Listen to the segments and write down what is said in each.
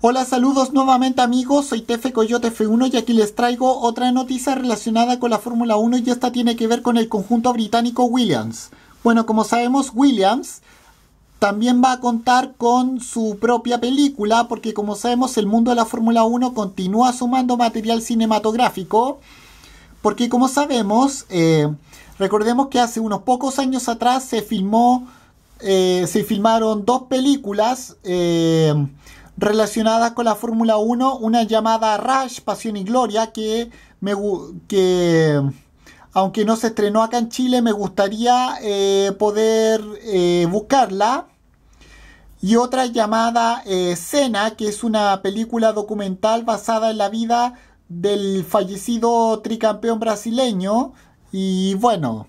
Hola, saludos nuevamente amigos, soy Tefe Coyote F1 y aquí les traigo otra noticia relacionada con la Fórmula 1 y esta tiene que ver con el conjunto británico Williams. Bueno, como sabemos, Williams también va a contar con su propia película porque como sabemos el mundo de la Fórmula 1 continúa sumando material cinematográfico porque como sabemos, eh, recordemos que hace unos pocos años atrás se filmó, eh, se filmaron dos películas. Eh, Relacionadas con la Fórmula 1, una llamada Rush, Pasión y Gloria, que, me, que aunque no se estrenó acá en Chile, me gustaría eh, poder eh, buscarla. Y otra llamada Cena, eh, que es una película documental basada en la vida del fallecido tricampeón brasileño. Y bueno,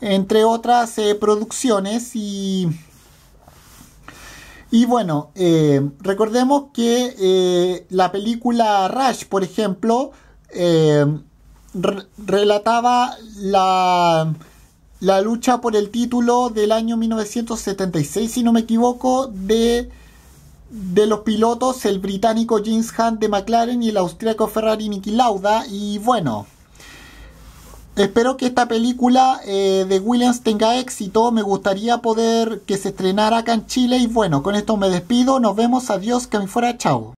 entre otras producciones y... Y bueno, eh, recordemos que eh, la película Rush, por ejemplo, eh, relataba la, lucha por el título del año 1976, si no me equivoco, de, de los pilotos, el británico James Hunt de McLaren y el austriaco Ferrari Niki Lauda. Y bueno, Espero que esta película eh, de Williams tenga éxito. Me gustaría poder que se estrenara acá en Chile. Y bueno, con esto me despido. Nos vemos. Adiós. Que me fuera. Chao.